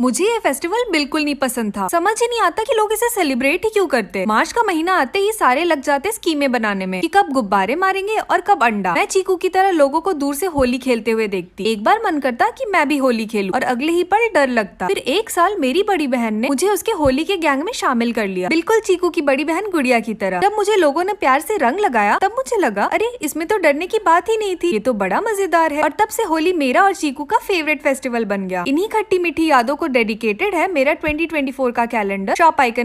मुझे ये फेस्टिवल बिल्कुल नहीं पसंद था समझ ही नहीं आता कि लोग इसे सेलिब्रेट ही क्यों करते मार्च का महीना आते ही सारे लग जाते स्कीमे बनाने में कि कब गुब्बारे मारेंगे और कब अंडा मैं चीकू की तरह लोगों को दूर से होली खेलते हुए देखती एक बार मन करता कि मैं भी होली खेलूं और अगले ही पल डर लगता फिर एक साल मेरी बड़ी बहन ने मुझे उसके होली के गैंग में शामिल कर लिया बिल्कुल चीकू की बड़ी बहन गुड़िया की तरह जब मुझे लोगों ने प्यार से रंग लगाया तब मुझे लगा अरे इसमें तो डरने की बात ही नहीं थी ये तो बड़ा मजेदार है और तब से होली मेरा और चीकू का फेवरेट फेस्टिवल बन गया इन्हीं खट्टी मीठी यादों को डेडिकेटेड है मेरा 2024 का कैलेंडर शॉप आइकन